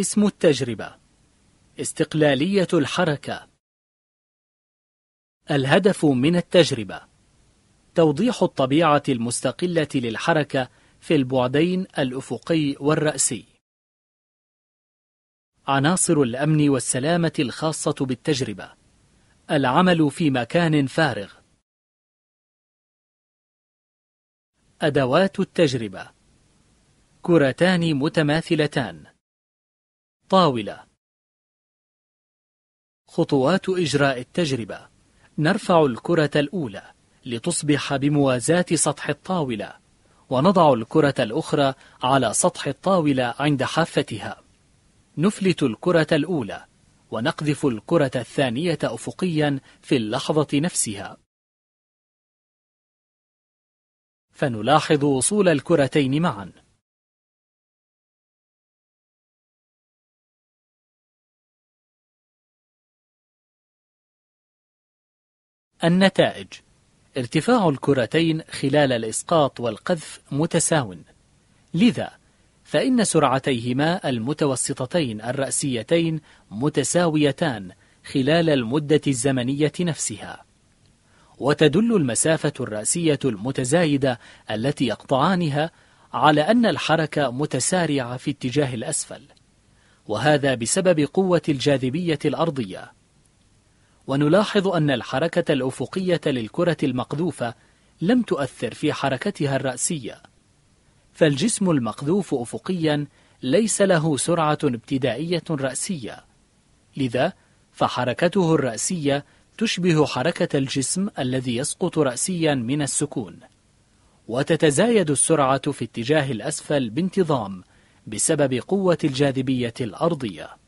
اسم التجربة استقلالية الحركة الهدف من التجربة توضيح الطبيعة المستقلة للحركة في البعدين الأفقي والرأسي عناصر الأمن والسلامة الخاصة بالتجربة العمل في مكان فارغ أدوات التجربة كرتان متماثلتان الطاولة خطوات إجراء التجربة نرفع الكرة الأولى لتصبح بموازاة سطح الطاولة ونضع الكرة الأخرى على سطح الطاولة عند حافتها نفلت الكرة الأولى ونقذف الكرة الثانية أفقيا في اللحظة نفسها فنلاحظ وصول الكرتين معا النتائج ارتفاع الكرتين خلال الإسقاط والقذف متساو لذا فإن سرعتيهما المتوسطتين الرأسيتين متساويتان خلال المدة الزمنية نفسها وتدل المسافة الرأسية المتزايدة التي يقطعانها على أن الحركة متسارعة في اتجاه الأسفل وهذا بسبب قوة الجاذبية الأرضية ونلاحظ أن الحركة الأفقية للكرة المقذوفة لم تؤثر في حركتها الرأسية فالجسم المقذوف أفقيا ليس له سرعة ابتدائية رأسية لذا فحركته الرأسية تشبه حركة الجسم الذي يسقط رأسيا من السكون وتتزايد السرعة في اتجاه الأسفل بانتظام بسبب قوة الجاذبية الأرضية